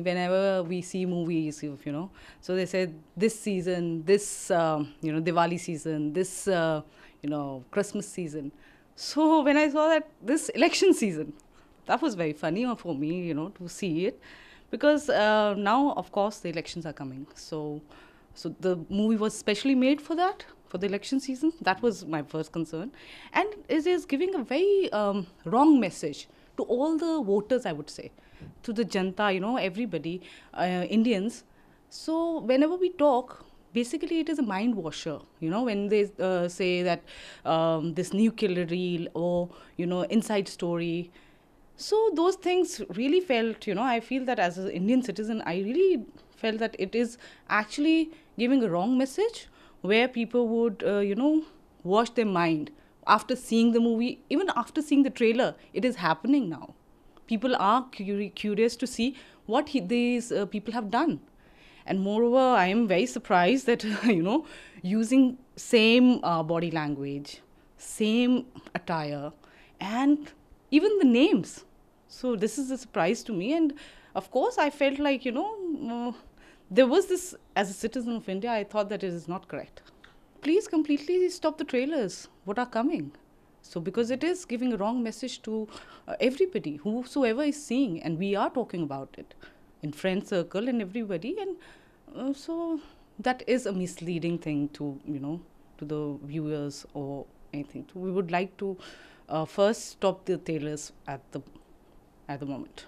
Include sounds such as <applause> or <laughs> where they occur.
Whenever we see movies, you know, so they said this season, this, um, you know, Diwali season, this, uh, you know, Christmas season. So when I saw that this election season, that was very funny for me, you know, to see it because uh, now, of course, the elections are coming. So, so the movie was specially made for that for the election season. That was my first concern, and it is giving a very um, wrong message to all the voters, I would say, to the janta, you know, everybody, uh, Indians. So whenever we talk, basically it is a mind washer you know when they uh, say that um, this new killer reel or you know inside story so those things really felt you know i feel that as an indian citizen i really felt that it is actually giving a wrong message where people would uh, you know wash their mind after seeing the movie, even after seeing the trailer, it is happening now. People are curi curious to see what he, these uh, people have done. And moreover, I am very surprised that, <laughs> you know, using same uh, body language, same attire, and even the names. So this is a surprise to me. And of course, I felt like, you know, uh, there was this, as a citizen of India, I thought that it is not correct please completely stop the trailers, what are coming. So, because it is giving a wrong message to uh, everybody, whosoever is seeing, and we are talking about it in friend circle and everybody, and uh, so that is a misleading thing to you know to the viewers or anything. we would like to uh, first stop the trailers at the at the moment.